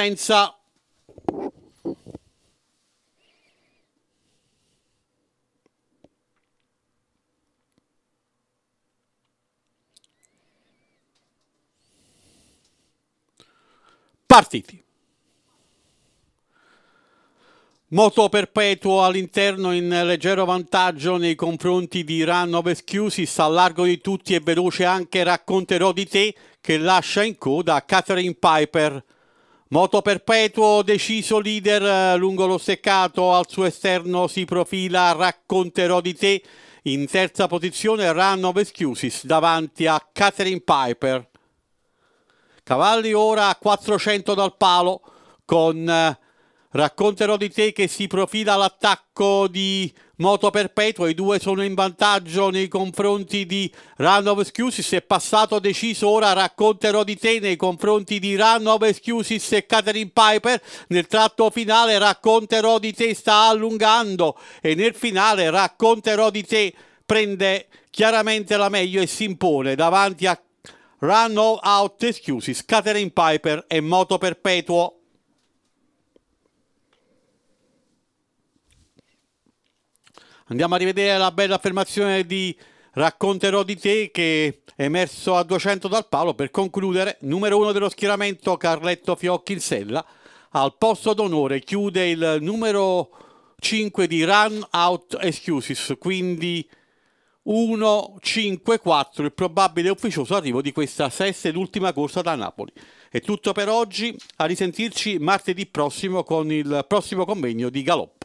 partenza partiti. Moto perpetuo all'interno in leggero vantaggio nei confronti di Iran Oveschiusi, sta al largo di tutti e veloce anche racconterò di te che lascia in coda Catherine Piper. Moto perpetuo, deciso leader eh, lungo lo steccato, al suo esterno si profila Racconterò di te. In terza posizione Run of Excuses davanti a Catherine Piper. Cavalli ora a 400 dal palo con eh, Racconterò di te che si profila l'attacco di Moto Perpetuo, i due sono in vantaggio nei confronti di Ranov Schiusis, è passato deciso, ora racconterò di te nei confronti di Ranov Schiusis e Catherine Piper, nel tratto finale racconterò di te sta allungando e nel finale racconterò di te prende chiaramente la meglio e si impone davanti a Ranov Out Schiusis, Catherine Piper e Moto Perpetuo. Andiamo a rivedere la bella affermazione di Racconterò di te che è emerso a 200 dal palo per concludere numero uno dello schieramento Carletto Fiocchi in sella al posto d'onore chiude il numero 5 di Run Out Excuses quindi 1-5-4 il probabile ufficioso arrivo di questa sesta ed ultima corsa da Napoli. È tutto per oggi, a risentirci martedì prossimo con il prossimo convegno di Galoppo.